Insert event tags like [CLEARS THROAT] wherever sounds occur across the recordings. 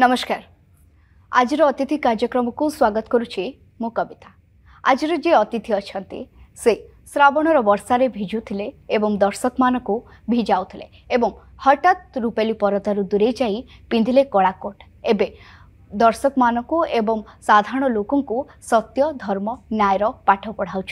ନମସ୍କାର ଆଜିର ଅତିଥି କାର୍ଯ୍ୟକ୍ରମକୁ ସ୍ୱାଗତ କରୁଛି ମୁଁ କବିତା ଆଜିର ଯିଏ ଅତିଥି ଅଛନ୍ତି ସେ ଶ୍ରାବଣର ବର୍ଷାରେ ଭିଜୁଥିଲେ ଏବଂ ଦର୍ଶକମାନଙ୍କୁ ଭିଜାଉଥିଲେ ଏବଂ ହଠାତ୍ ରୂପେଲି ପରଦାରୁ ଦୂରେଇ ଯାଇ ପିନ୍ଧିଲେ କଳାକୋଟ ଏବେ दर्शक मानको साधारण लोक सत्य धर्म न्याय पाठ पढ़ाऊँ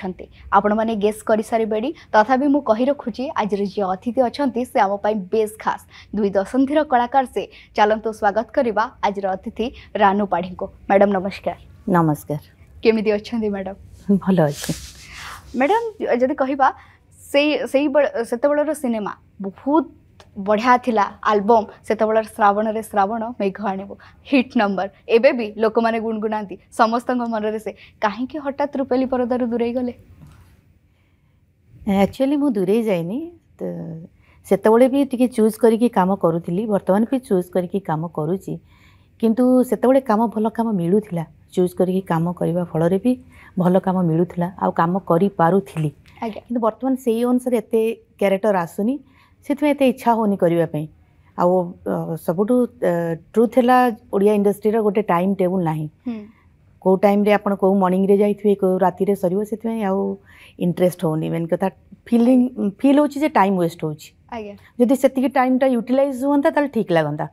आपण मैंने गेस कर सारे तथा मुझे रखुच्छी आज जी अतिथि अच्छा से आम बेस खास दुई दशंधि कलाकार से चलत स्वागत करने आज अतिथि रानू पाढ़ी को मैडम नमस्कार नमस्कार केमी अच्छा मैडम भल अच्छे मैडम जदि कह से बड़, सेत सिनेमा बहुत ବଢ଼ିଆ ଥିଲା ଆଲବମ୍ ସେତେବେଳେ ଶ୍ରାବଣରେ ଶ୍ରାବଣ ମେଘ ଆଣିବ ହିଟ୍ ନମ୍ବର ଏବେ ବି ଲୋକମାନେ ଗୁଣଗୁଣାନ୍ତି ସମସ୍ତଙ୍କ ମନରେ ସେ କାହିଁକି ହଠାତ୍ ରୂପେଲି ପରଦାରୁ ଦୂରେଇ ଗଲେ ଆକ୍ଚୁଆଲି ମୁଁ ଦୂରେଇ ଯାଇନି ତ ସେତେବେଳେ ବି ଟିକେ ଚୁଜ୍ କରିକି କାମ କରୁଥିଲି ବର୍ତ୍ତମାନ ବି ଚୁଜ୍ କରିକି କାମ କରୁଛି କିନ୍ତୁ ସେତେବେଳେ କାମ ଭଲ କାମ ମିଳୁଥିଲା ଚୁଜ୍ କରିକି କାମ କରିବା ଫଳରେ ବି ଭଲ କାମ ମିଳୁଥିଲା ଆଉ କାମ କରିପାରୁଥିଲି କିନ୍ତୁ ବର୍ତ୍ତମାନ ସେଇ ଅନୁସାରେ ଏତେ କ୍ୟାରେକ୍ଟର ଆସୁନି से इच्छा होनी करने आ सब ट्रुथ है ओडिया इंडस्ट्री रोटे टाइम टेबुल ना कौ टाइम कौ मर्णिंग जाइए कौ राति सर से आउ इंटरेस्ट हो मेन कथा फिलिंग फिल हो टाइम वेस्ट होती से टाइम टाइम यूटिलइज हाँ ठीक लगता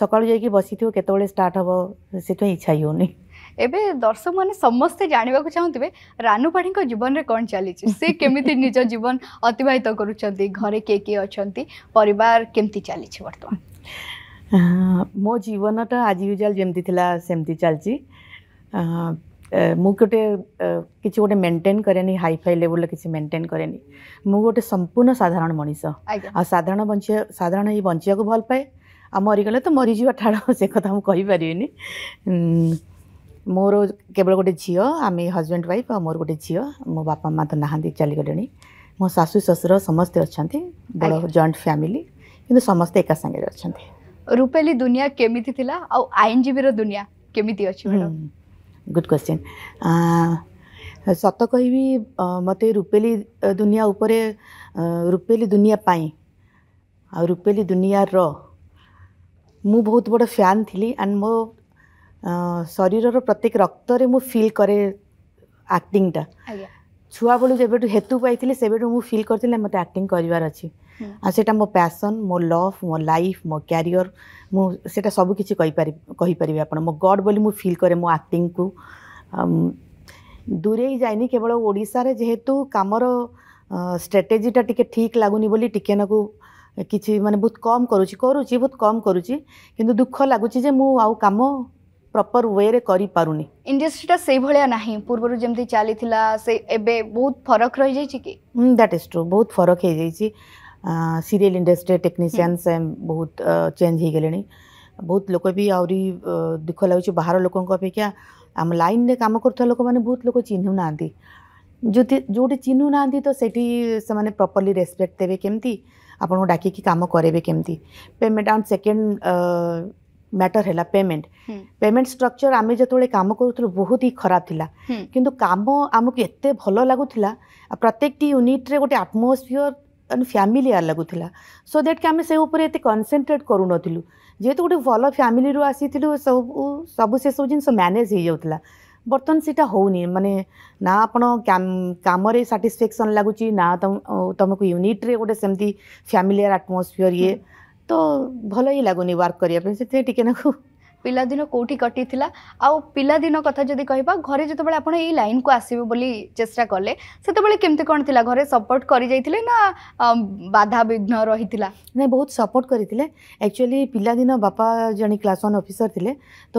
सका जाइ बस थोड़े केत स्टार्ट हे से इच्छा ही होनी ଏବେ ଦର୍ଶକମାନେ ସମସ୍ତେ ଜାଣିବାକୁ ଚାହୁଁଥିବେ ରାନୁପାଢ଼ୀଙ୍କ ଜୀବନରେ କ'ଣ ଚାଲିଛି ସେ କେମିତି ନିଜ ଜୀବନ ଅତିବାହିତ କରୁଛନ୍ତି ଘରେ କିଏ କିଏ ଅଛନ୍ତି ପରିବାର କେମିତି ଚାଲିଛି ବର୍ତ୍ତମାନ ମୋ ଜୀବନଟା ଆଜି ୟୁଜାଲ୍ ଯେମିତି ଥିଲା ସେମିତି ଚାଲିଛି ମୁଁ ଗୋଟେ କିଛି ଗୋଟେ ମେଣ୍ଟେନ୍ କରେନି ହାଇଫାଇ ଲେବୁଲ୍ରେ କିଛି ମେଣ୍ଟେନ୍ କରେନି ମୁଁ ଗୋଟେ ସମ୍ପୂର୍ଣ୍ଣ ସାଧାରଣ ମଣିଷ ଆଉ ସାଧାରଣ ବଞ୍ଚିବା ସାଧାରଣ ହେଇ ବଞ୍ଚିବାକୁ ଭଲ ପାଏ ଆଉ ମରିଗଲେ ତ ମରିଯିବା ଠାଡ଼ ସେ କଥା ମୁଁ କହିପାରିବିନି ମୋର କେବଳ ଗୋଟେ ଝିଅ ଆମେ ହଜବେଣ୍ଡ ୱାଇଫ୍ ଆଉ ମୋର ଗୋଟେ ଝିଅ ମୋ ବାପା ମା ତ ନାହାନ୍ତି ଚାଲିଗଲେଣି ମୋ ଶାଶୁ ଶ୍ୱଶୁର ସମସ୍ତେ ଅଛନ୍ତି ବଡ଼ ଜଏଣ୍ଟ ଫ୍ୟାମିଲି କିନ୍ତୁ ସମସ୍ତେ ଏକା ସାଙ୍ଗରେ ଅଛନ୍ତି ରୂପାଲି ଦୁନିଆ କେମିତି ଥିଲା ଆଉ ଆଇନଜୀବୀର ଦୁନିଆ କେମିତି ଅଛି ଗୁଡ୍ କ୍ୱେଶ୍ଚିନ୍ ସତ କହିବି ମୋତେ ରୂପେଲି ଦୁନିଆ ଉପରେ ରୂପେଲି ଦୁନିଆ ପାଇଁ ଆଉ ରୂପେଲି ଦୁନିଆର ମୁଁ ବହୁତ ବଡ଼ ଫ୍ୟାନ୍ ଥିଲି ଆଣ୍ଡ ମୋ ଶରୀରର ପ୍ରତ୍ୟେକ ରକ୍ତରେ ମୁଁ ଫିଲ୍ କରେ ଆକ୍ଟିଂଟା ଛୁଆବେଳୁ ଯେବେଠୁ ହେତୁ ପାଇଥିଲି ସେବେଠୁ ମୁଁ ଫିଲ୍ କରିଥିଲି ମୋତେ ଆକ୍ଟିଂ କରିବାର ଅଛି ଆଉ ସେଇଟା ମୋ ପ୍ୟାସନ୍ ମୋ ଲଭ୍ ମୋ ଲାଇଫ୍ ମୋ କ୍ୟାରିୟର ମୁଁ ସେଇଟା ସବୁକିଛି କିଛି କହିପାରି କହିପାରିବି ଆପଣ ମୋ ଗଡ଼୍ ବୋଲି ମୁଁ ଫିଲ୍ କରେ ମୋ ଆକ୍ଟିଂକୁ ଦୂରେଇ ଯାଇନି କେବଳ ଓଡ଼ିଶାରେ ଯେହେତୁ କାମର ଷ୍ଟ୍ରାଟେଜିଟା ଟିକେ ଠିକ୍ ଲାଗୁନି ବୋଲି ଟିକେ ନାକୁ କିଛି ମାନେ ବହୁତ କମ୍ କରୁଛି କରୁଛି ବହୁତ କମ୍ କରୁଛି କିନ୍ତୁ ଦୁଃଖ ଲାଗୁଛି ଯେ ମୁଁ ଆଉ କାମ प्रपर वे रे इंडस्ट्रीटा सेई भलिया नाही पूर्वरु जेमती चाली बहुत फरक रह जाई छी दैट इज ट्रु बहुत फरक हो जाई छी सीरियल इंडस्ट्री टेक्नीशियंस बहुत चेंज हो गेलेनी बहुत लोक भी आउरी दुख लगुच बाहर लोकन को अपेक्षा हम लाइन रे कम करथ लोक माने बहुत लोक चिन्हु नांदी जो जोटे चिन्हु नांदी तो सेठी से माने रेस्पेक्ट देते केमती आपन डाकी की काम केमती पेमेंट ऑन सेकंड ମ୍ୟାଟର ହେଲା ପେମେଣ୍ଟ ପେମେଣ୍ଟ ଷ୍ଟ୍ରକ୍ଚର ଆମେ ଯେତେବେଳେ କାମ କରୁଥିଲୁ ବହୁତ ହି ଖରାପ ଥିଲା କିନ୍ତୁ କାମ ଆମକୁ ଏତେ ଭଲ ଲାଗୁଥିଲା ପ୍ରତ୍ୟେକଟି ୟୁନିଟ୍ରେ ଗୋଟେ ଆଟମୋସ୍ଫିଅର ମାନେ ଫ୍ୟାମିଲିଆର ଲାଗୁଥିଲା ସୋ ଦ୍ୟାଟ୍କି ଆମେ ସେ ଉପରେ ଏତେ କନସେନ୍ଟ୍ରେଟ୍ କରୁନଥିଲୁ ଯେହେତୁ ଗୋଟେ ଭଲ ଫ୍ୟାମିଲିରୁ ଆସିଥିଲୁ ସବୁ ସବୁ ସେସବୁ ଜିନିଷ ମ୍ୟାନେଜ୍ ହେଇଯାଉଥିଲା ବର୍ତ୍ତମାନ ସେଇଟା ହେଉନି ମାନେ ନା ଆପଣ କାମରେ ସାଟିସ୍ଫ୍ୟାକ୍ସନ୍ ଲାଗୁଛି ନା ତମକୁ ୟୁନିଟ୍ରେ ଗୋଟେ ସେମିତି ଫ୍ୟାମିଲିଆର ଆଟମୋସ୍ଫିଅର ଇଏ ତ ଭଲ ହିଁ ଲାଗୁନି ୱାର୍କ କରିବା ପାଇଁ ସେଥିପାଇଁ ଟିକେ ନାକୁ ପିଲାଦିନ କେଉଁଠି କଟିଥିଲା ଆଉ ପିଲାଦିନ କଥା ଯଦି କହିବା ଘରେ ଯେତେବେଳେ ଆପଣ ଏଇ ଲାଇନ୍କୁ ଆସିବେ ବୋଲି ଚେଷ୍ଟା କଲେ ସେତେବେଳେ କେମିତି କ'ଣ ଥିଲା ଘରେ ସପୋର୍ଟ କରିଯାଇଥିଲେ ନା ବାଧାବିଘ୍ନ ରହିଥିଲା ନାଇଁ ବହୁତ ସପୋର୍ଟ କରିଥିଲେ ଆକ୍ଚୁଆଲି ପିଲାଦିନ ବାପା ଜଣେ କ୍ଲାସ୍ ୱାନ୍ ଅଫିସର ଥିଲେ ତ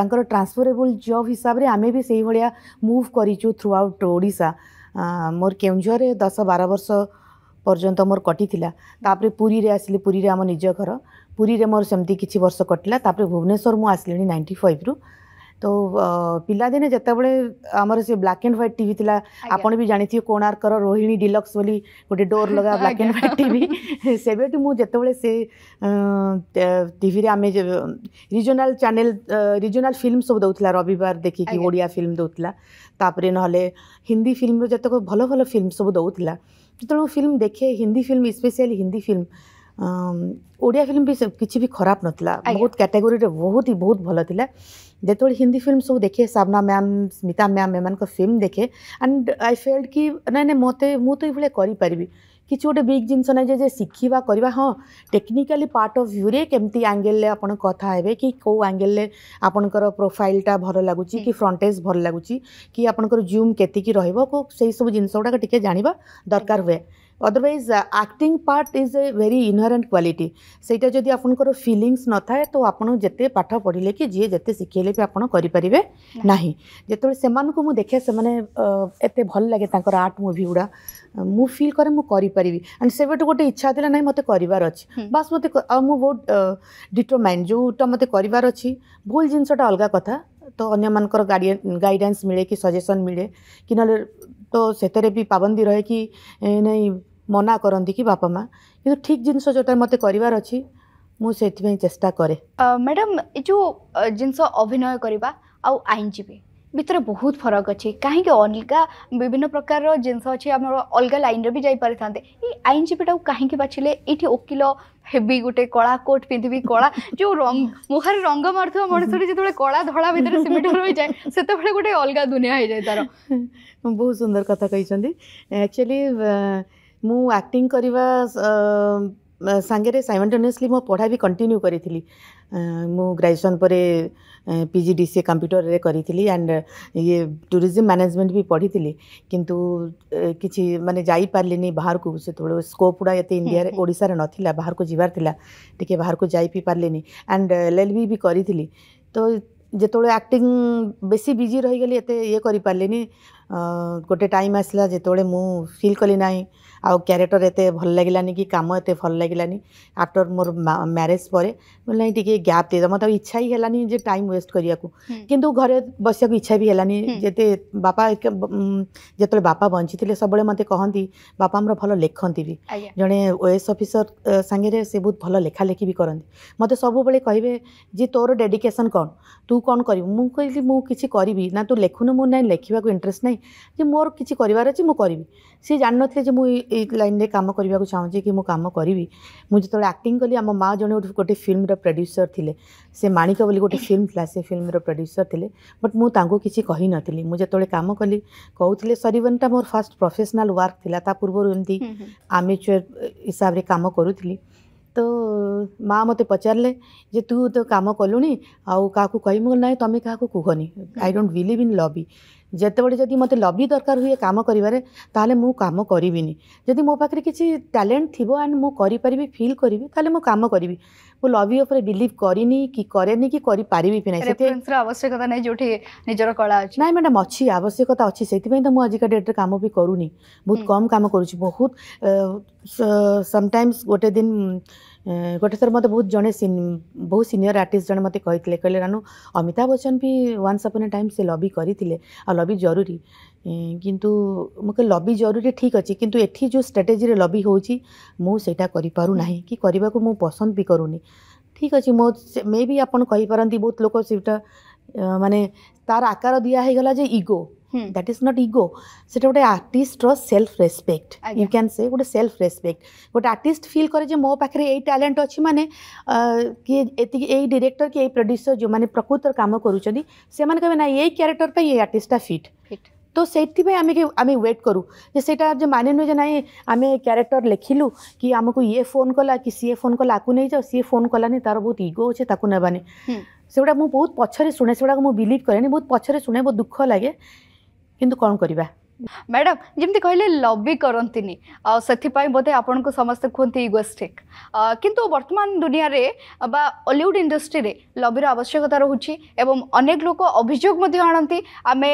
ତାଙ୍କର ଟ୍ରାନ୍ସଫରେବୁଲ୍ ଜବ୍ ହିସାବରେ ଆମେ ବି ସେଇଭଳିଆ ମୁଭ୍ କରିଛୁ ଥ୍ରୁ ଆଉଟ୍ ଓଡ଼ିଶା ମୋର କେଉଁଝରରେ ଦଶ ବାର ବର୍ଷ ପର୍ଯ୍ୟନ୍ତ ମୋର କଟିଥିଲା ତାପରେ ପୁରୀରେ ଆସିଲି ପୁରୀରେ ଆମ ନିଜ ଘର ପୁରୀରେ ମୋର ସେମିତି କିଛି ବର୍ଷ କଟିଲା ତାପରେ ଭୁବନେଶ୍ୱର ମୁଁ ଆସିଲିଣି ନାଇଣ୍ଟି ଫାଇଭ୍ରୁ ତ ପିଲାଦିନେ ଯେତେବେଳେ ଆମର ସେ ବ୍ଲାକ୍ ଆଣ୍ଡ ହ୍ୱାଇଟ୍ ଟିଭି ଥିଲା ଆପଣ ବି ଜାଣିଥିବେ କୋଣାର୍କର ରୋହିଣୀ ଡିଲକ୍ସ ବୋଲି ଗୋଟେ ଡୋର୍ ଲଗା ବ୍ଲାକ୍ ଆଣ୍ଡ ହ୍ୱାଇଟ୍ ଟିଭି ସେବେଠୁ ମୁଁ ଯେତେବେଳେ ସେ ଟିଭିରେ ଆମେ ରିଜନାଲ ଚ୍ୟାନେଲ ରିଜନାଲ ଫିଲ୍ମ ସବୁ ଦେଉଥିଲା ରବିବାର ଦେଖିକି ଓଡ଼ିଆ ଫିଲ୍ମ ଦେଉଥିଲା ତାପରେ ନହେଲେ ହିନ୍ଦୀ ଫିଲ୍ମର ଯେତେକ ଭଲ ଭଲ ଫିଲ୍ମ ସବୁ ଦେଉଥିଲା ଯେତେବେଳେ ମୁଁ ଫିଲ୍ମ ଦେଖେ Hindi film specially Hindi film Odia film ବି କିଛି ବି ଖରାପ ନଥିଲା ବହୁତ କ୍ୟାଟେଗୋରିରେ ବହୁତ ହି ବହୁତ ଭଲ ଥିଲା ଯେତେବେଳେ ହିନ୍ଦୀ ଫିଲ୍ମ ସବୁ ଦେଖେ ସାବନା ମ୍ୟାମ୍ ସ୍ମିତା ମ୍ୟାମ୍ ଏମାନଙ୍କ ଫିଲ୍ମ ଦେଖେ ଆଣ୍ଡ ଆଇ ଫେଲ୍ଡ କି ନାଇଁ ନାଇଁ ମୋତେ ମୁଁ ତ ଏଇଭଳିଆ କରିପାରିବି कि गोटे बिग जिनस ना जे शिखा करवा हाँ टेक्निकाली पार्ट अफ भ्यू केमती आंगेल आप कथा कि कौ आंगेल आपंकर प्रोफाइलटा भल लगुच कि फ्रंटेज भल लगुच कि आपंकर जूम के रोक सही सब जिनगढ़ टी जाना दरकार हुए otherwise acting part is a very inherent quality ସେଇଟା ଯଦି ଆପଣଙ୍କର ଫିଲିଙ୍ଗସ୍ ନଥାଏ ତ ଆପଣ ଯେତେ ପାଠ ପଢ଼ିଲେ କି ଯିଏ ଯେତେ ଶିଖେଇଲେ ବି ଆପଣ କରିପାରିବେ ନାହିଁ ଯେତେବେଳେ ସେମାନଙ୍କୁ ମୁଁ ଦେଖେ ସେମାନେ ଏତେ ଭଲ ଲାଗେ ତାଙ୍କର ଆର୍ଟ ମୁଭି ଗୁଡ଼ା ମୁଁ ଫିଲ୍ କରେ ମୁଁ କରିପାରିବି ଆଣ୍ଡ ସେବେଠୁ ଗୋଟେ ଇଚ୍ଛା ଥିଲା ନାହିଁ ମୋତେ କରିବାର ଅଛି ବାସ୍ ମୋତେ ଆଉ ମୁଁ ବହୁତ ଡିଟରମାଇନ୍ ଯେଉଁଟା ମୋତେ କରିବାର ଅଛି ଭୁଲ ଜିନିଷଟା ଅଲଗା କଥା ତ ଅନ୍ୟମାନଙ୍କର ଗାଇଡ଼ାନ୍ସ ମିଳେ କି ସଜେସନ୍ ମିଳେ କି ନହେଲେ ତ ସେଥିରେ ବି ପାବନ୍ଦୀ ରହେ କି ନାଇଁ ମନା କରନ୍ତି କି ବାପା ମା' କିନ୍ତୁ ଠିକ୍ ଜିନିଷ ଯେଉଁଟା ମୋତେ କରିବାର ଅଛି ମୁଁ ସେଥିପାଇଁ ଚେଷ୍ଟା କରେ ମ୍ୟାଡ଼ାମ୍ ଏ ଯେଉଁ ଜିନିଷ ଅଭିନୟ କରିବା ଆଉ ଆଇନଜୀବୀ ଭିତରେ ବହୁତ ଫରକ ଅଛି କାହିଁକି ଅଲଗା ବିଭିନ୍ନ ପ୍ରକାରର ଜିନିଷ ଅଛି ଆମର ଅଲଗା ଲାଇନ୍ରେ ବି ଯାଇପାରିଥାନ୍ତେ ଏଇ ଆଇନଜୀବୀଟାକୁ କାହିଁକି ବାଛିଲେ ଏଇଠି ଓକିଲ ହେବି ଗୋଟେ କଳା କୋଟ୍ ପିନ୍ଧିବି କଳା ଯେଉଁ ରଙ୍ଗ ମୁହଁରେ ରଙ୍ଗ ମାରୁଥିବା ମଣିଷରେ ଯେତେବେଳେ କଳା ଧଳା ଭିତରେ ସିମିଟ ରହିଯାଏ ସେତେବେଳେ ଗୋଟେ ଅଲଗା ଦୁନିଆ ହେଇଯାଏ ତାର ବହୁତ ସୁନ୍ଦର କଥା କହିଛନ୍ତି ଆକ୍ଚୁଆଲି मु एक्टिंग करवा सांगे सैमटेनियसली मो पढ़ा भी कंटिन्यू करी मु ग्रेजुएशन पर पीजी डीसी कंप्यूटर रे करी एंड ये टूरिज्म मैनेजमेंट भी पढ़ी थी कि मानते जापारे बाहर को स्कोप गुड़ा ये इंडिया ओडार नाला बाहर को जबार था टे बाहर को जापारे एंड एल एल भी करी तो जो एक्टिंग बेसी बिजी रहीगली ये करें ଗୋଟେ ଟାଇମ୍ ଆସିଲା ଯେତେବେଳେ ମୁଁ ଫିଲ୍ କଲି ନାହିଁ ଆଉ କ୍ୟାରେକ୍ଟର ଏତେ ଭଲ ଲାଗିଲାନି କି କାମ ଏତେ ଭଲ ଲାଗିଲାନି ଆଫ୍ଟର ମୋର ମ୍ୟାରେଜ୍ ପରେ ବୋଲେ ନାହିଁ ଟିକେ ଗ୍ୟାପ୍ ଦେଇଦେବ ମୋତେ ଆଉ ଇଚ୍ଛା ହିଁ ହେଲାନି ଯେ ଟାଇମ୍ ୱେଷ୍ଟ କରିବାକୁ କିନ୍ତୁ ଘରେ ବସିବାକୁ ଇଚ୍ଛା ବି ହେଲାନି ଯେତେ ବାପା ଯେତେବେଳେ ବାପା ବଞ୍ଚିଥିଲେ ସବୁବେଳେ ମୋତେ କହନ୍ତି ବାପା ଆମର ଭଲ ଲେଖନ୍ତି ବି ଜଣେ ଓଏସ୍ ଅଫିସର ସାଙ୍ଗରେ ସେ ବହୁତ ଭଲ ଲେଖାଲେଖି ବି କରନ୍ତି ମୋତେ ସବୁବେଳେ କହିବେ ଯେ ତୋର ଡେଡିକେସନ୍ କ'ଣ ତୁ କ'ଣ କରିବୁ ମୁଁ କହିଲି ମୁଁ କିଛି କରିବି ନା ତୁ ଲେଖୁନୁ ମୁଁ ନାଇଁ ଲେଖିବାକୁ ଇଣ୍ଟରେଷ୍ଟ ନାହିଁ जो मोर किसी करार अच्छे ना करी सी मु लाइन में कम करने को चाहूँ कि मुझे करी मुझे जो आक्टिंग कली आम माँ जो गोटे फिल्म रड्यूसर थे से माणिक बोली गोटे फिल्म था फिल्म रड्यूसर थे बट मुझे किसी कही नी मुझे जो कम कली कहते सरिवनटा मोर फास्ट प्रफेसनाल वर्क पूर्वर एमती आमेचर हिसाब से कम करूली तो माँ मत पचारे जे तू तो कम कलु आउ ना तुम्हें क्या कहनी आई डोंट बिलिव इन लवि ଯେତେବେଳେ ଯଦି ମୋତେ ଲବି ଦରକାର ହୁଏ କାମ କରିବାରେ ତାହେଲେ ମୁଁ କାମ କରିବିନି ଯଦି ମୋ ପାଖରେ କିଛି ଟ୍ୟାଲେଣ୍ଟ ଥିବ ଆଣ୍ଡ ମୁଁ କରିପାରିବି ଫିଲ୍ କରିବି ତାହେଲେ ମୁଁ କାମ କରିବି ମୁଁ ଲବି ଉପରେ ବିଲିଭ୍ କରିନି କି କରେନି କି କରିପାରିବି କି ନାହିଁ ସେଥିପାଇଁ ଆବଶ୍ୟକତା ନାହିଁ ଯେଉଁଠି ନିଜର କଳା ଅଛି ନାହିଁ ମ୍ୟାଡ଼ାମ୍ ଅଛି ଆବଶ୍ୟକତା ଅଛି ସେଥିପାଇଁ ତ ମୁଁ ଆଜିକା ଡେଟ୍ରେ କାମ ବି କରୁନି ବହୁତ କମ୍ କାମ କରୁଛି ବହୁତ ସମଟାଇମ୍ସ ଗୋଟେ ଦିନ अं, गोटे थर मत बहुत जड़े बहुत सिनियर आर्टिस्ट जन मत कही कहे रानु अमिताभ बच्चन भी वन्स अपन ए टाइम से लबि करते लबि जरूरी अं, किंतु मुझे लबि जरूरी ठीक अच्छे कितु एटी जो स्ट्राटेजी लबि होटा कर पसंद भी करूनी ठीक अच्छे मो मे भी आपत कहीपरती बहुत लोग अं, मानने तार आकार दिया दिगलाजे ego that is not ego से गोटे आर्टिस्टर सेल्फ रेस्पेक्ट यू क्या से गोटे सेल्फ रेस्पेक्ट गोटे आर्ट फिल करे मो पाखे यही टैलेंट अच्छी मैंने किए ये डिरेक्टर कि ये प्रड्यूसर जो मैंने प्रकृतर काम करुँच से कहे ना ये क्यारेक्टर पर ये आर्टिस्टा फिट तो से आम व्वेट करूँ से मान नुए ना आम क्यारेक्टर लिखिलू कि आमको ये फोन कला कि सीए फोन कला आपको नहीं जाओ सीए फोन कलानी तार बहुत ईगो अच्छे नवानी से गुड़ा मुझे बहुत पचर शुणे से गुड़ा मुझे बिलिव कैनि बहुत पचर शुणे बहुत दुख लगे କିନ୍ତୁ କ'ଣ କରିବା ମ୍ୟାଡ଼ାମ୍ ଯେମିତି କହିଲେ ଲଭ୍ ବି କରନ୍ତିନି ଆଉ ସେଥିପାଇଁ ବୋଧେ ଆପଣଙ୍କୁ ସମସ୍ତେ କୁହନ୍ତି ଇଗୋଷ୍ଟିକ୍ କିନ୍ତୁ ବର୍ତ୍ତମାନ ଦୁନିଆରେ ବା ଅଲିଉଡ଼ ଇଣ୍ଡଷ୍ଟ୍ରିରେ ଲବିର ଆବଶ୍ୟକତା ରହୁଛି ଏବଂ ଅନେକ ଲୋକ ଅଭିଯୋଗ ମଧ୍ୟ ଆଣନ୍ତି ଆମେ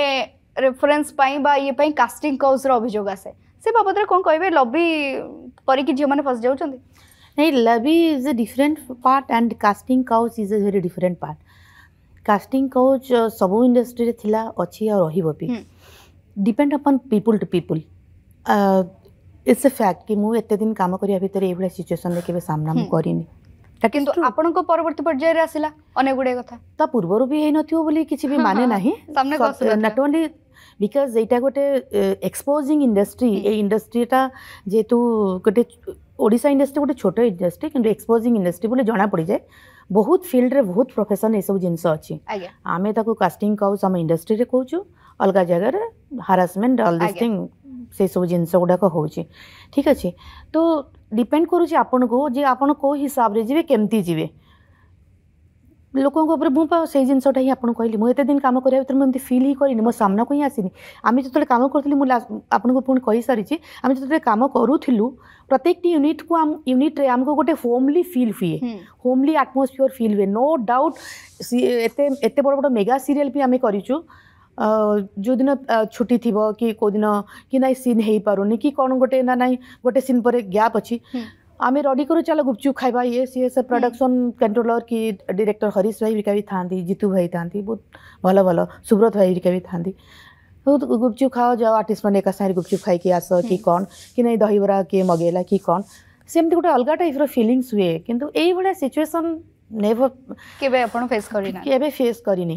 ରେଫରେନ୍ସ ପାଇଁ ବା ଇଏ ପାଇଁ କାଷ୍ଟିଂ କାଉଜ୍ର ଅଭିଯୋଗ ଆସେ ସେ ବାବଦରେ କ'ଣ କହିବେ ଲବି କରିକି ଝିଅମାନେ ଫସି ଯାଉଛନ୍ତି ନାଇଁ lobby is a different part and casting couch is a very different part casting couch ସବୁ ଇଣ୍ଡଷ୍ଟ୍ରିରେ ଥିଲା ଅଛି ଆଉ ରହିବ ବି depend upon people to people it's a fact कि मुझे एत दिन कम करने भितर ये सिचुएसन के सामना हम्म। करनी किंतु को भी है नथियो बोली माने हाँ, नहीं सामने नॉट ओनली बिकॉज़ एटा गोटे एक्सपोजिंग इंडस्ट्री ए इंडस्ट्री हम्म। ता जेतु गोटे ओडिसा इंडस्ट्री गोटे छोटो इंडस्ट्री किंतु एक्सपोजिंग इंडस्ट्री बोले जणा पड़ी जाए बहुत फिल्ड रे बहुत प्रोफेशन ये सब जिन अच्छी आम कास्टिंग कौच आम इंडस्ट्री में कौचु अलग जगार हरासमेंट अल दिस थिंग से सब जिन गुड़ाक हो ठीक अच्छे तो डिपेंड करूँ आपन को हिसाब से जी केमती जी ଲୋକଙ୍କ ଉପରେ ମୁଁ ପା ସେଇ ଜିନିଷଟା ହିଁ ଆପଣଙ୍କୁ କହିଲି ମୁଁ ଏତେ ଦିନ କାମ କରିବା ଭିତରେ ମୁଁ ଏମିତି ଫିଲ୍ ହିଁ କରିନି ମୋ ସାମ୍ନାକୁ ହିଁ ଆସିନି ଆମେ ଯେତେବେଳେ କାମ କରୁଥିଲି ମୁଁ ଆପଣଙ୍କୁ ପୁଣି କହିସାରିଛି ଆମେ ଯେତେବେଳେ କାମ କରୁଥିଲୁ ପ୍ରତ୍ୟେକଟି ୟୁନିଟ୍କୁ ଆମ ୟୁନିଟ୍ରେ ଆମକୁ ଗୋଟେ ହୋମ୍ଲି ଫିଲ୍ ହୁଏ ହୋମ୍ଲି ଆଟମୋସ୍ଫିୟର ଫିଲ୍ ହୁଏ ନୋ ଡାଉଟ୍ ଏତେ ଏତେ ବଡ଼ ବଡ଼ ମେଗା ସିରିଏଲ୍ ବି ଆମେ କରିଛୁ ଯେଉଁଦିନ ଛୁଟି ଥିବ କି କେଉଁଦିନ କି ନାଇଁ ସିନ୍ ହେଇପାରୁନି କି କ'ଣ ଗୋଟେ ନା ନାଇଁ ଗୋଟେ ସିନ୍ ପରେ ଗ୍ୟାପ୍ ଅଛି आम रडिकर चल गुपचुप खाइबा ये सी एस प्रडक्शन कंट्रोलर कि डायरेक्टर हरीश भाई भी था जितु भाई था बहुत भल भल सुब्रत भाई भी था बहुत तो गुपचुप खाओ जाओ आर्टिस्ट मैंने एक सागर गुपचुप खाई आस कि हम्म। कौन कि नहीं दहबरा किए मगेला कि कौन सेमती गोटे अलग टाइप रिलिंगस हुए कि एई सिचुएसन ନେଭର କେବେ ଆପଣ ଫେସ୍ କରିନା କେବେ ଫେସ୍ କରିନି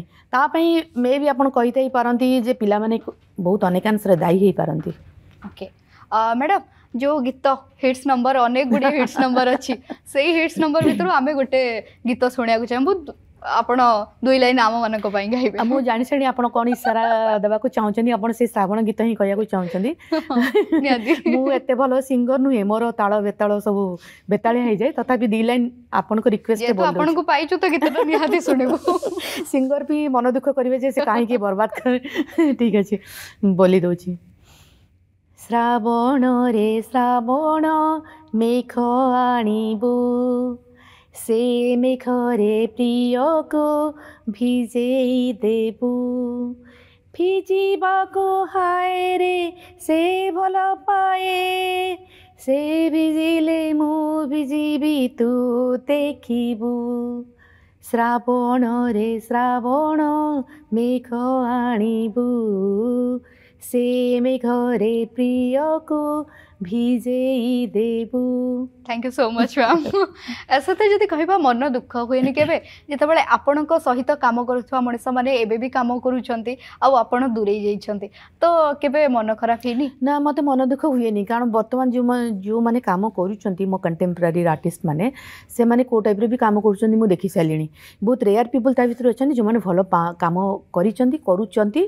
ତା जो ଗୀତ ହିଟ୍ସ ନମ୍ବର ଅନେକ ଗୁଡ଼ିଏ ହିଟ୍ସ ନମ୍ବର ଅଛି ସେଇ ହିଟ୍ସ ନମ୍ବର ଭିତରୁ ଆମେ ଗୋଟେ ଗୀତ ଶୁଣିବାକୁ ଚାହିଁବୁ ଆପଣ ଦୁଇ ଲାଇନ୍ ଆମମାନଙ୍କ ପାଇଁ ଗାଇବେ ମୁଁ ଜାଣିସାଣି ଆପଣ କ'ଣ ଇସାରା ଦେବାକୁ ଚାହୁଁଛନ୍ତି ଆପଣ ସେଇ ଶ୍ରାବଣ ଗୀତ ହିଁ କହିବାକୁ ଚାହୁଁଛନ୍ତି ମୁଁ ଏତେ ଭଲ ସିଙ୍ଗର ନୁହେଁ ମୋର ତାଳ ବେତାଳ ସବୁ ବେତାଳିଆ ହେଇଯାଏ ତଥାପି ଦୁଇ ଲାଇନ୍ ଆପଣଙ୍କ ରିକ୍ୱେଷ୍ଟ ଆପଣଙ୍କୁ ପାଇଛୁ ତ ଗୀତ ନିହାତି ଶୁଣିବୁ ସିଙ୍ଗର ବି ମନ ଦୁଃଖ କରିବେ ଯେ ସେ କାହିଁକି ବର୍ବାଦ ଠିକ୍ ଅଛି ବୋଲି ଦେଉଛି ଶ୍ରାବଣରେ ଶ୍ରାବଣ ମେଘ ଆଣିବୁ ସେ ମେଘରେ ପ୍ରିୟକୁ ଭିଜେଇ ଦେବୁ ଭିଜିବାକୁ ହାଏରେ ସେ ଭଲ ପାଏ ସେ ଭିଜିଲେ ମୁଁ ଭିଜିବି ତୁ ଦେଖିବୁ ଶ୍ରାବଣରେ ଶ୍ରାବଣ ମେଘ ଆଣିବୁ সে মেঘরে প্রিয়কু ভিজেই দেবু thank you so much ma'am ସତରେ ଯଦି କହିବା ମନ ଦୁଃଖ ହୁଏନି କେବେ ଯେତେବେଳେ ଆପଣଙ୍କ ସହିତ କାମ କରୁଥିବା ମଣିଷମାନେ ଏବେ ବି କାମ କରୁଛନ୍ତି ଆଉ ଆପଣ ଦୂରେଇ ଯାଇଛନ୍ତି ତ କେବେ ମନ ଖରାପ ହେଇନି ନା ମୋତେ ମନ ଦୁଃଖ ହୁଏନି କାରଣ ବର୍ତ୍ତମାନ ଯେଉଁ ଯେଉଁମାନେ କାମ କରୁଛନ୍ତି ମୋ କଣ୍ଟେମ୍ପରାରୀ ଆର୍ଟିଷ୍ଟମାନେ ସେମାନେ କେଉଁ ଟାଇପ୍ର ବି କାମ କରୁଛନ୍ତି ମୁଁ ଦେଖିସାରିଲିଣି ବହୁତ ରେୟାର୍ ପିପୁଲ୍ ତା ଭିତରେ ଅଛନ୍ତି ଯେଉଁମାନେ ଭଲ କାମ କରିଛନ୍ତି କରୁଛନ୍ତି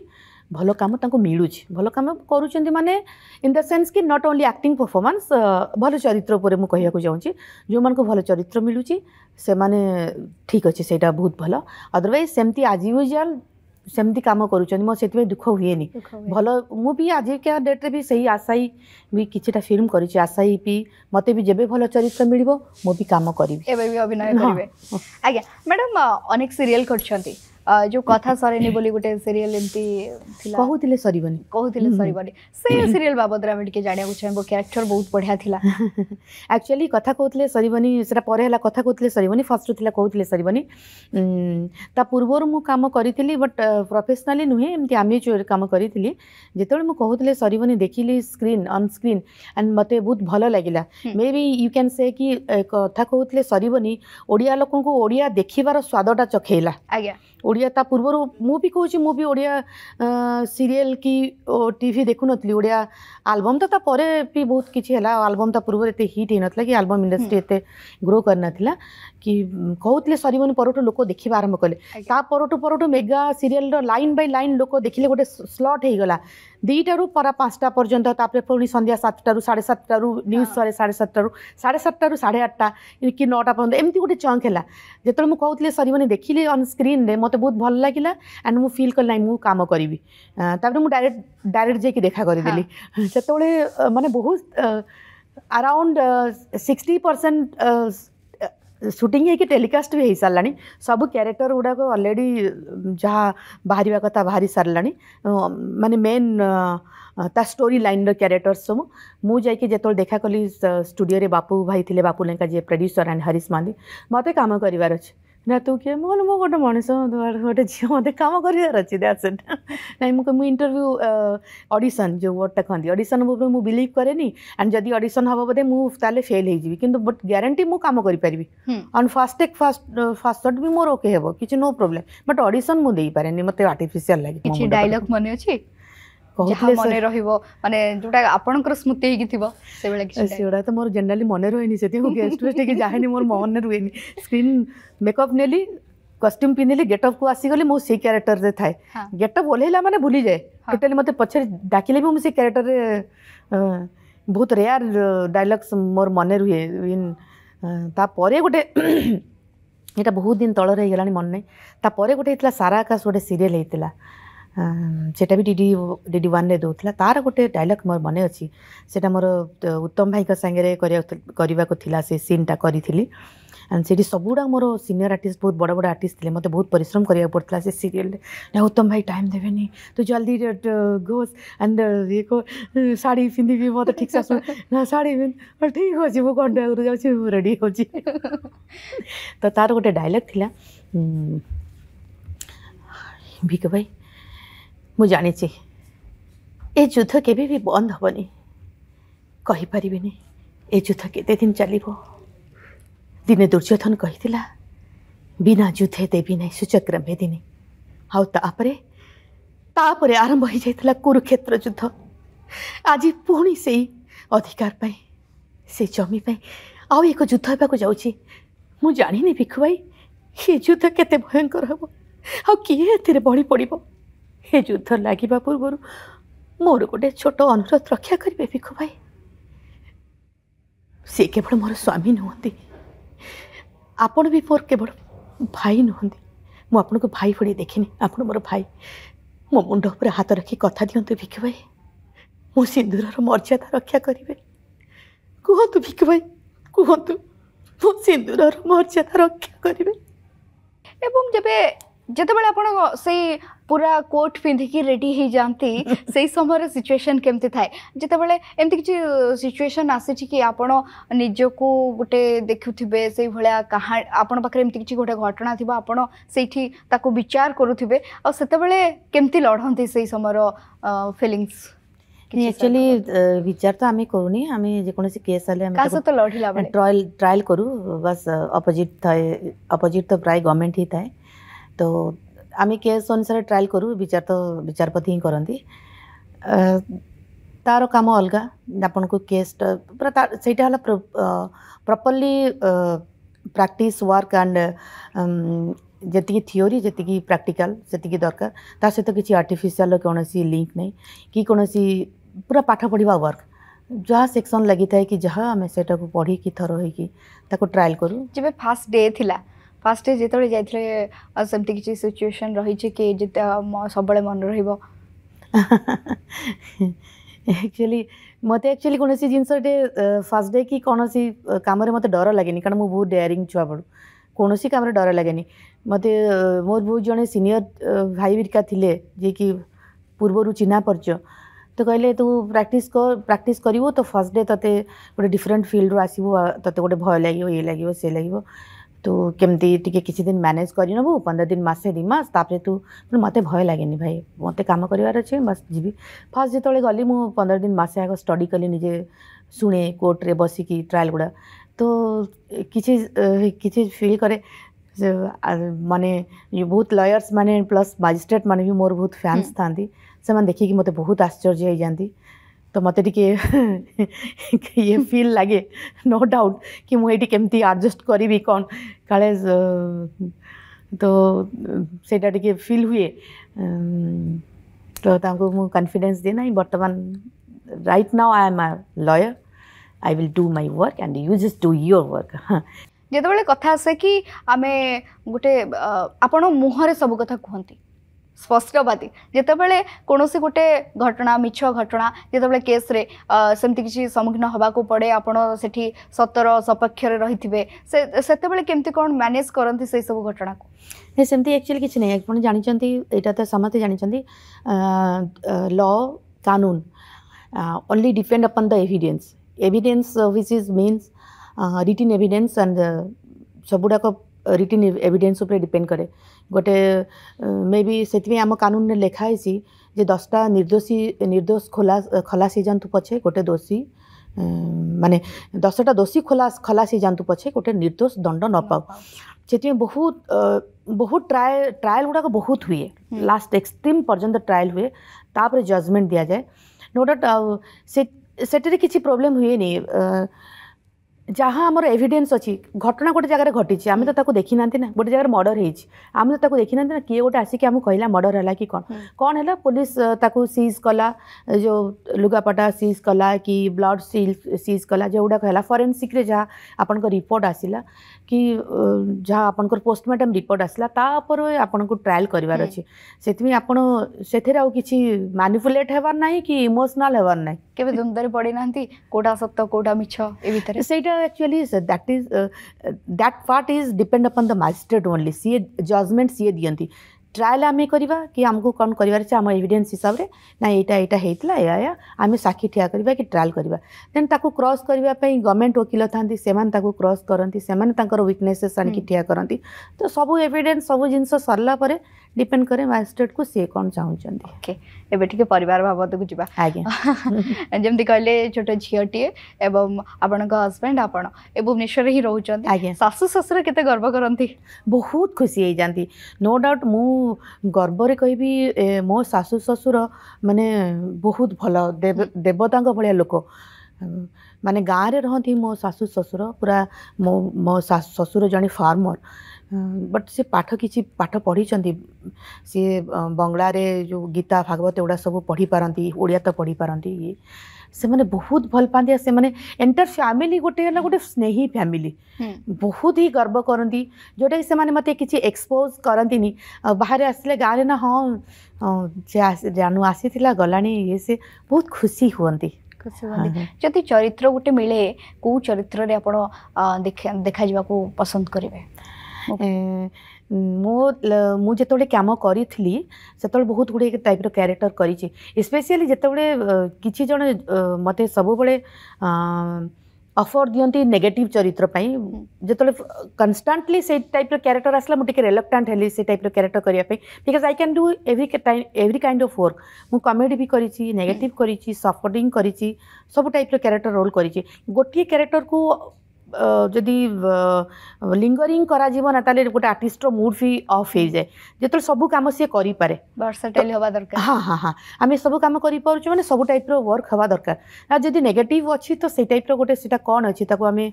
भल कम मिलूँ भल कम कर मानने इन द सेन्स कि नट ओनली आक्ट परफर्मान्स भल चरित्र मुझे कह चाहिए जो मूँ भल चरित्र मिलूँ से मैंने ठीक अच्छे से बहुत भल अदरवैज सेमती आज यूजुआल सेमती कम कर दुख हुए भल मु आज क्या डेट्रे भी सही आशा भी कि फिल्म कर आशाई ही मत भी जब भल चरित्र मिल कम अभिनय मैडम अनेक सीरीयल कर जो कथा सरेनी बोली गोटे सीरियल कहते सर कहते सर से सीरीयल बाबद जाना टिके क्यारेक्टर बहुत बढ़िया था एक्चुअली कथ कहते सरीबनी से परे कहते कथा सर बनी फर्स्ट थिला कहते सरीबनी ता पूर्वर मु कम करी बट प्रफेसनाली नुहे एमती आमेचर काम करितली जेतबे मु कहूतिले देख ली स्क्रीन ऑन स्क्रीन एंड मत बहुत भल लगे मे बी यू क्या से कि कथा सर सरीबनी ओडिया लोक को ओडिया देखार स्वादा चखेला आज्ञा ଓଡ଼ିଆ ତା ପୂର୍ବରୁ ମୁଁ ବି କହୁଛି ମୁଁ ବି ଓଡ଼ିଆ ସିରିଏଲ୍ କି ଟି ଭି ଦେଖୁନଥିଲି ଓଡ଼ିଆ ଆଲବମ୍ ତ ତା ପରେ ବି ବହୁତ କିଛି ହେଲା ଆଉ ଆଲବମ୍ ତା ପୂର୍ବରୁ ଏତେ ହିଟ୍ ହେଇନଥିଲା କି ଆଲବମ୍ ଇଣ୍ଡଷ୍ଟ୍ରି ଏତେ ଗ୍ରୋ କରିନଥିଲା କି କହୁଥିଲେ ସରିବନି ପରଠୁ ଲୋକ ଦେଖିବା ଆରମ୍ଭ କଲେ ତା ପରଠୁ ପରଠୁ ମେଗା ସିରିଏଲ୍ର ଲାଇନ୍ ବାଇ ଲାଇନ୍ ଲୋକ ଦେଖିଲେ ଗୋଟେ ସ୍ଲଟ୍ ହେଇଗଲା 2:00 পৰা 5:00 पर्यंत तापर पूर्ण संध्या 7:00 7:30 7:00 নিউজ 7:30 7:30 7:30 8:30 ইকি 9:00 এমতি গুটি চং হেলা জেতলে মই কওতলে সৰি মানে দেখিলে অন স্ক্রিনলে মত বহুত ভাল লাগিলা এণ্ড মই ফিল কৰ্লাই মই কাম কৰিবী তাৰ মই ডাইৰেক্ট ডাইৰেক্ট যাইকে দেখা কৰি দিলি জেতলে মানে বহুত আৰাউণ্ড 60% सुटिंग है कि टेलीकास्ट भी हो सारा सब क्यारेक्टर गुड़ाक अलरेडी जहाँ बाहर कथा बाहरी सारा मानने मेन स्टोरी लाइन क्यारेक्टर सब मुझे जो देखाकली कली स्टूडियो बापू भाई थे बापू लेंका जी प्रड्यूसर एंड हरीश महांदी मत कम कर ना तो क्या मैं मो गोटे मनीष गोटे झील मत कम कर इंटरव्यू अडिशन जो वर्ड टा कहती अडिशन मुझे बिलिव कैनी एंड जदि अडिशन हम बोधे मुझे फेल होती बट ग्यारंटी मुझ कम करी and fast take fast fast short भी मोर ओके हे किसी नो प्रोब्लेम बट अडिशन मुझे पारे मतलब आर्टिफिशियाल लगे डायलग मन अच्छे मन रही मन रुए स्क्रीन मेकअप नी कस्ट्यूम पिंधिली गेटअप को आसगली मुझे क्यारेक्टर से था गेटअप ओल्हला मैंने भूली जाए हाँ। टोटाली मत पचर डाक मुझे क्यारेक्टर बहुत रेयर डायलग्स मोर मन रुए इन गोटे यहाँ [CLEARS THROAT] बहुत दिन तलर हो गला मन नहीं गोटे सारा आकाश गोटे सीरीयल होता है সেটা ବି ଡିଡି ଡିଡି ୱାନ୍ରେ ଦେଉଥିଲା ତା'ର ଗୋଟେ ଡାଇଲଗ୍ ମୋର ମନେ ଅଛି ସେଟା ମୋର ଉତ୍ତମ ଭାଇଙ୍କ ସାଙ୍ଗରେ କରିବାକୁ ଥିଲା ସେ ସିନ୍ଟା କରିଥିଲି ଆଣ୍ଡ ସେଠି ସବୁଗୁଡ଼ାକ ମୋର ସିନିୟର ଆର୍ଟିଷ୍ଟ ବହୁତ ବଡ଼ ବଡ଼ ଆର୍ଟିଷ୍ଟ ଥିଲେ ମୋତେ ବହୁତ ପରିଶ୍ରମ କରିବାକୁ ପଡ଼ୁଥିଲା ସେ ସିରିଏଲ୍ରେ ନା ଉତ୍ତମ ଭାଇ ଟାଇମ୍ ଦେବେନି ତୁ ଜଲ୍ଦି ଘୋଷ ଆଣ୍ଡ ଇଏ କହ ଶାଢ଼ୀ ପିନ୍ଧିବି ମୋତେ ଠିକ୍ ସେ ଆସୁ ନା ଶାଢ଼ୀ ପିନ୍ଧ ଠିକ୍ ଅଛି ମୁଁ ଘଣ୍ଟେ ଆଗରୁ ଯାଉଛି ମୁଁ ରେଡ଼ି ହେଉଛି ତ ତା'ର ଗୋଟେ ଡାଇଲଗ୍ ଥିଲା ଭିକ ଭାଇ ମୁଁ ଜାଣିଛି ଏ ଯୁଦ୍ଧ କେବେ ବି ବନ୍ଦ ହେବନି କହିପାରିବିନି ଏ ଯୁଦ୍ଧ କେତେ ଦିନ ଚାଲିବ ଦିନେ ଦୁର୍ଯ୍ୟୋଧନ କହିଥିଲା ବିନା ଯୁଦ୍ଧେ ଦେବି ନାହିଁ ସୂଚକ୍ରମେ ଦିନେ ଆଉ ତାପରେ ତାପରେ ଆରମ୍ଭ ହୋଇଯାଇଥିଲା କୁରୁକ୍ଷେତ୍ର ଯୁଦ୍ଧ ଆଜି ପୁଣି ସେଇ ଅଧିକାର ପାଇଁ ସେ ଜମି ପାଇଁ ଆଉ ଏକ ଯୁଦ୍ଧ ହେବାକୁ ଯାଉଛି ମୁଁ ଜାଣିନି ଭିଖୁ ଭାଇ ଏ ଯୁଦ୍ଧ କେତେ ଭୟଙ୍କର ହେବ ଆଉ କିଏ ଏଥିରେ ବଳି ପଡ଼ିବ ଏ ଯୁଦ୍ଧ ଲାଗିବା ପୂର୍ବରୁ ମୋର ଗୋଟେ ଛୋଟ ଅନୁରୋଧ ରକ୍ଷା କରିବେ ଭିଖୁ ଭାଇ ସେ କେବଳ ମୋର ସ୍ୱାମୀ ନୁହନ୍ତି ଆପଣ ବି ମୋର କେବଳ ଭାଇ ନୁହନ୍ତି ମୁଁ ଆପଣଙ୍କୁ ଭାଇ ଭଳି ଦେଖିନି ଆପଣ ମୋର ଭାଇ ମୋ ମୁଣ୍ଡ ଉପରେ ହାତ ରଖି କଥା ଦିଅନ୍ତୁ ଭିଖୁ ଭାଇ ମୋ ସିନ୍ଦୁରର ମର୍ଯ୍ୟାଦା ରକ୍ଷା କରିବେ କୁହନ୍ତୁ ଭିଖୁ ଭାଇ କୁହନ୍ତୁ ମୋ ସିନ୍ଦୁରର ମର୍ଯ୍ୟାଦା ରକ୍ଷା କରିବେ ଏବଂ ଯେବେ जिते से पूरा कोट पिंधिकी रेडी जाती समय सिचुएशन केमती थाए जिते एमती किसी सिचुएसन आसीच्च निजक गोटे देखुवे से भाया कह आपखे एमती गोटे घटना थी आपड़ विचार करुवे आते केमती लड़ती से समय फिलिंगस एक्चुअली विचार तो आम करूनी ट्रायल करूँ बस अपोजिट थाए अपोजिट तो प्राय गवर्नमेंट ही थाए तो आम के अनुसार ट्राएल करूँ विचार तो विचारपति ही करती तार कम अलग आपन को केस पूरा से प्रपर्ली प्राक्ट वर्क एंड जी थोरी जी प्राक्टिकाल से दरकार सहित किसी आर्टिफिशियाल कौन लिंक नहीं कि कौन सी पूरा पाठ पढ़ा वर्क जहाँ सेक्शन लगी था कि जहाँ आम से पढ़ी थर हो ट्राएल करूँ जब फास्ट डे थी ফার্স্টে যেতবে যাই সেমতি কিছু সিচুয়েসন রয়েছে কি যেতে সবুলে মনে রহব একচুয়ালি ମୋତେ ଆକ୍ଚୁଆଲି କୌଣସି ଜିନିଷଟେ ଫାର୍ଷ୍ଟ ଡେ କି କୌଣସି କାମରେ ମୋତେ ଡର ଲାଗେନି କାରଣ ମୁଁ ବହୁତ ଡେୟାରିଂ ଛୁଆ ବେଳୁ କୌଣସି କାମରେ ଡର ଲାଗେନି ମୋତେ ମୋର ବହୁତ ଜଣେ ସିନିୟର ଭାଇ ବିରିକା ଥିଲେ ଯିଏକି ପୂର୍ବରୁ ଚିହ୍ନା ପରିଚୟ ତ କହିଲେ ତୁ ପ୍ରାକ୍ଟିସ୍ କର ପ୍ରାକ୍ଟିସ୍ କରିବୁ ତ ଫାର୍ଷ୍ଟ ଡେ ତୋତେ ଗୋଟେ ଡିଫରେଣ୍ଟ ଫିଲ୍ଡରୁ ଆସିବୁ ତୋତେ ଗୋଟେ ଭୟ ଲାଗିବ ଇଏ ଲାଗିବ ସେ ଲାଗିବ तो कमी टे कि दिन मैनेज करबु पंद्रह दिन मसे दिमास तू मत भय लगे भाई मत कम कर फास्ट जो गली मुझ पंद्रह दिन मसे आगे स्टडी कली निजे शुणे कोर्ट्रे कि ट्राएल गुड़ा तो कि फिल करे माने बहुत लयर्स माने प्लस मजिस्ट्रेट माने भी मोर बहुत फैन्स था देखिक मत बहुत आश्चर्य हो जाती ତ ମୋତେ ଟିକେ ଇଏ ଫିଲ୍ ଲାଗେ ନୋ ଡାଉଟ୍ କି ମୁଁ ଏଇଠି କେମିତି ଆଡ଼ଜଷ୍ଟ କରିବି କ'ଣ କାଳେ ତ ସେଇଟା ଟିକେ ଫିଲ୍ ହୁଏ ତ ତାଙ୍କୁ ମୁଁ କନଫିଡେନ୍ସ ଦିଏ ନାହିଁ ବର୍ତ୍ତମାନ right now I am a lawyer I will do my work and you just do your work ଯେତେବେଳେ କଥା ଆସେ କି ଆମେ ଗୋଟେ ଆପଣ ମୁହଁରେ ସବୁ କଥା କୁହନ୍ତି ସ୍ପଷ୍ଟବାଦୀ ଯେତେବେଳେ କୌଣସି ଗୋଟେ ଘଟଣା ମିଛ ଘଟଣା ଯେତେବେଳେ କେସ୍ରେ ସେମିତି କିଛି ସମ୍ମୁଖୀନ ହେବାକୁ ପଡ଼େ ଆପଣ ସେଠି ସତର ସପକ୍ଷରେ ରହିଥିବେ ସେ ସେତେବେଳେ କେମିତି କ'ଣ ମ୍ୟାନେଜ୍ କରନ୍ତି ସେହିସବୁ ଘଟଣାକୁ ସେମିତି ଆକ୍ଚୁଆଲି କିଛି ନାହିଁ ଆପଣ ଜାଣିଛନ୍ତି ଏଇଟା ତ ସମସ୍ତେ ଜାଣିଛନ୍ତି ଲ କାନୁନ only depend upon the evidence evidence which is means written evidence and ସବୁଗୁଡ଼ାକ रिटिन एविडेन्स डिपेड कै गोटे मे भी से आम कानून ने लिखाई दसटा निर्दोषी निर्दोष खोला खलासी जातु पछे गोटे दोषी माने दसटा दोषी खोला खलासी जातु पछे गोटे निर्दोष दंड नपाओ से बहुत बहुत ट्राए ट्राएल गुड़ाक बहुत हुए लास्ट एक्सट्रीम पर्यटन ट्राएल हुए तापर जजमेंट दि जाए नो से किसी प्रोब्लेम हुए नहीं ଯାହା ଆମର ଏଭିଡେନ୍ସ ଅଛି ଘଟଣା ଗୋଟେ ଜାଗାରେ ଘଟିଛି ଆମେ ତ ତାକୁ ଦେଖିନାହାନ୍ତି ନା ଗୋଟେ ଜାଗାରେ ମର୍ଡ଼ର ହେଇଛି ଆମେ ତ ତାକୁ ଦେଖିନାହାନ୍ତି ନା କିଏ ଗୋଟେ ଆସିକି ଆମକୁ କହିଲା ମର୍ଡ଼ର ହେଲା କି କ'ଣ କ'ଣ ହେଲା ପୋଲିସ ତାକୁ ସିଜ୍ କଲା ଯେଉଁ ଲୁଗାପଟା ସିଜ୍ କଲା କି ବ୍ଲଡ୍ ସିଜ୍ କଲା ଯେଉଁଗୁଡ଼ାକ ହେଲା ଫରେନ୍ସିକ୍ରେ ଯାହା ଆପଣଙ୍କ ରିପୋର୍ଟ ଆସିଲା କି ଯାହା ଆପଣଙ୍କର ପୋଷ୍ଟମର୍ଟମ୍ ରିପୋର୍ଟ ଆସିଲା ତାପରେ ଆପଣଙ୍କୁ ଟ୍ରାଏଲ୍ କରିବାର ଅଛି ସେଥିପାଇଁ ଆପଣ ସେଥିରେ ଆଉ କିଛି ମାନୁପୁଲେଟ୍ ହେବାର ନାହିଁ କି ଇମୋସନାଲ୍ ହେବାର ନାହିଁ କେବେ ଦ୍ୱନ୍ଦ୍ୱରେ ପଡ଼ିନାହାନ୍ତି କେଉଁଟା ସତ କେଉଁଟା ମିଛ ଏ ଭିତରେ ସେଇଟା actually is that is uh, uh, that part is depend upon the magistrate only see judgment see दियନ୍ତି ट्राएल आम करवा कि आमको कौन करार एविडेन्स हिसाब से ना यहाँ यहाँ होता या आम साक्षी ठिया करवा कि ट्राएल करवा देन क्रस करने गवर्नमेंट वकिल था क्रस करती से विकनेसेस आणिक करती तो सब एविडेन्स सब जिन सरला डिपेंड करे मजिस्ट्रेट को सी कौन चाहते ओके एवं टी पर भावत को जी आजा कहले छोट झीटे आपण हजबैंड आप भुवनेश्वर ही रोच शाशु शशुर के गर्व करती बहुत खुशी जानती नो डाउट मु गर्वे कह मो शाशु शशुर मानने बहुत भल देवता भाया लोक मानने गाँव में रहती मो शाशु शशुर पूरा मो मो शाशु शशुर जन फार्मर बट से पाठ किसी पाठ पढ़ी सी बंगलार जो गीता भागवत एगुड़ा सब पढ़ी पारती ओडिया तो पढ़ी पारती से मैंने बहुत भल पाती से मैंने एंटर फैमिली गोटे गोटे स्नेही फैमिली बहुत ही गर्व करती जोटा कि मत किसी एक्सपोज करती बाहर आस गाँव में ना हाँ जानू आसी गला ये से बहुत खुशी हूँ जो चरित्र गोटे मिले कौ चरित्र देखा जावाक पसंद करेंगे मो मु जो कम करी से बहुत गुड टाइप क्यारेक्टर करपेसियाली जो कि जन मत सब अफर दिखती नेगेटिव चरित्रपाई जो कन्स्टाटली से टाइप क्यारेक्टर आसला मुझे रिलक्टाट हेली से टाइप क्यारेक्टर करने बिकज आई क्या do every time every kind of work मुझे कमेडी भी करेगेटिव करफोर्डिंग कर सब टाइप क्यारेक्टर रोल कर गोटे क्यारेक्टर को ଯଦି লিঙ্গরিং କରାଯିବ ନା ତାହେଲେ ଗୋଟେ ଆର୍ଟିଷ୍ଟର ମୁଡ୍ ବି ଅଫ୍ ହେଇଯାଏ ଯେତେବେଳେ ସବୁ କାମ ସିଏ କରିପାରେ ଭର୍ସଟାଇଲ୍ ହେବା ଦରକାର ହଁ ହଁ ହଁ ଆମେ ସବୁ କାମ କରିପାରୁଛୁ ମାନେ ସବୁ ଟାଇପ୍ର ୱାର୍କ ହେବା ଦରକାର ଆଉ ଯଦି ନେଗେଟିଭ୍ ଅଛି ତ ସେଇ ଟାଇପ୍ର ଗୋଟେ ସେଇଟା କ'ଣ ଅଛି ତାକୁ ଆମେ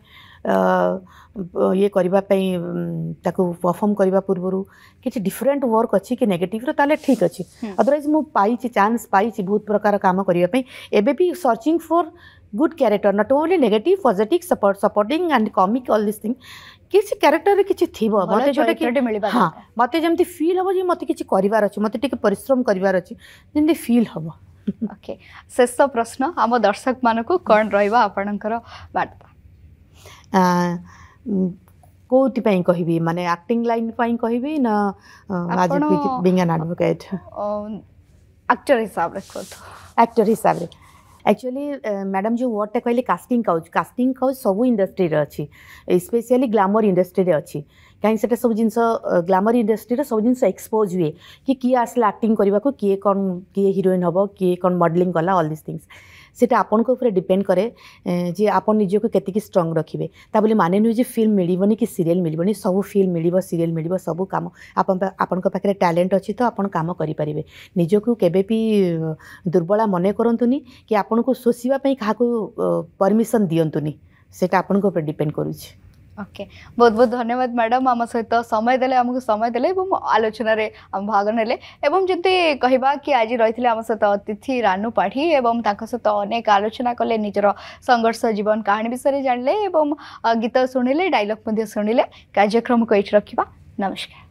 ଇଏ କରିବା ପାଇଁ ତାକୁ ପରଫର୍ମ କରିବା ପୂର୍ବରୁ କିଛି ଡିଫରେଣ୍ଟ ୱାର୍କ ଅଛି କି ନେଗେଟିଭ୍ର ତାହେଲେ ଠିକ୍ ଅଛି ଅଦରୱାଇଜ୍ ମୁଁ ପାଇଛି ଚାନ୍ସ ପାଇଛି ବହୁତ ପ୍ରକାର କାମ କରିବା ପାଇଁ ଏବେ ବି searching for good character not only negative positive support supporting and comic all this thing किसी क्यारेक्टर में किसी थी मत जो हाँ मतलब जमी फिल हम मत कि करार अच्छे मत परिश्रम करार फिल हम ओके शेष प्रश्न आम दर्शक मान को कौन रपणकर बार्ता कह मैं आक्टिंग लाइन कह एक्टर हिसाब एक्टर हिसाब से एक्चुअली मैडम uh, जो वर्डटा कहले कास्टिंग काउच कास्टिंग काउच सब इंडस्ट्री अच्छी स्पेशली ग्लामर इंडस्ट्री अच्छी कहीं सब जिन ग्लामर इंडस्ट्री सब जिन एक्सपोज हुए कि किए आसला आक्टिंग करने किए कौन किए हिरोइन हम किए कौन मडलींग गला अल दिस थिंग्स ସେଇଟା ଆପଣଙ୍କ ଉପରେ ଡିପେଣ୍ଡ କରେ ଯେ ଆପଣ ନିଜକୁ କେତିକି ଷ୍ଟ୍ରଙ୍ଗ ରଖିବେ ତା ବୋଲି ମାନେ ନୁହେଁ ଯେ ଫିଲ୍ମ ମିଳିବନି କି ସିରିଏଲ୍ ମିଳିବନି ସବୁ ଫିଲ୍ମ ମିଳିବ ସିରିଏଲ୍ ମିଳିବ ସବୁ କାମ ଆପଣ ଆପଣଙ୍କ ପାଖରେ ଟ୍ୟାଲେଣ୍ଟ ଅଛି ତ ଆପଣ କାମ କରିପାରିବେ ନିଜକୁ କେବେ ବି ଦୁର୍ବଳା ମନେ କରନ୍ତୁନି କି ଆପଣଙ୍କୁ ଶୋଷିବା ପାଇଁ କାହାକୁ ପରମିସନ୍ ଦିଅନ୍ତୁନି ସେଇଟା ଆପଣଙ୍କ ଉପରେ ଡିପେଣ୍ଡ କରୁଛି ଓକେ ବହୁତ ବହୁତ ଧନ୍ୟବାଦ ମ୍ୟାଡ଼ାମ୍ ଆମ ସହିତ ସମୟ ଦେଲେ ଆମକୁ ସମୟ ଦେଲେ ଏବଂ ଆଲୋଚନାରେ ଆମ ଭାଗ ନେଲେ ଏବଂ ଯେମିତି କହିବା କି ଆଜି ରହିଥିଲେ ଆମ ସହିତ ଅତିଥି ରାନୁ ପାଢ଼ୀ ଏବଂ ତାଙ୍କ ସହିତ ଅନେକ ଆଲୋଚନା କଲେ ନିଜର ସଂଘର୍ଷ ଜୀବନ କାହାଣୀ ବିଷୟରେ ଜାଣିଲେ ଏବଂ ଗୀତ ଶୁଣିଲେ ଡାଇଲଗ୍ ମଧ୍ୟ ଶୁଣିଲେ କାର୍ଯ୍ୟକ୍ରମକୁ ଏଇଠି ରଖିବା ନମସ୍କାର